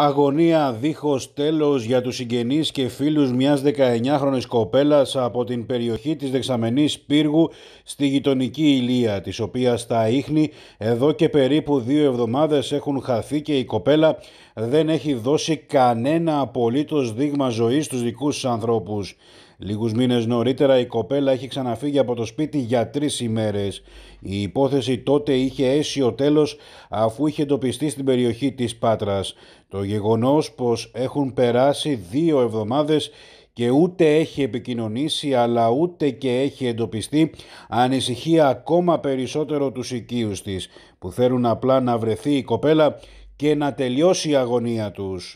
Αγωνία δίχως τέλος για τους συγγενείς και φίλους μιας 19χρονης κοπέλας από την περιοχή της Δεξαμενής Πύργου στη γειτονική Ηλία, της οποίας τα ίχνη εδώ και περίπου δύο εβδομάδες έχουν χαθεί και η κοπέλα δεν έχει δώσει κανένα απολύτως δείγμα ζωής στους δικούς ανθρώπους. Λίγους μήνες νωρίτερα η κοπέλα έχει ξαναφύγει από το σπίτι για τρεις ημέρες. Η υπόθεση τότε είχε ο τέλος αφού είχε εντοπιστεί στην περιοχή της Πάτρας. Το γεγονός πως έχουν περάσει δύο εβδομάδες και ούτε έχει επικοινωνήσει αλλά ούτε και έχει εντοπιστεί ανησυχεί ακόμα περισσότερο τους οικείους της που θέλουν απλά να βρεθεί η κοπέλα και να τελειώσει η αγωνία τους.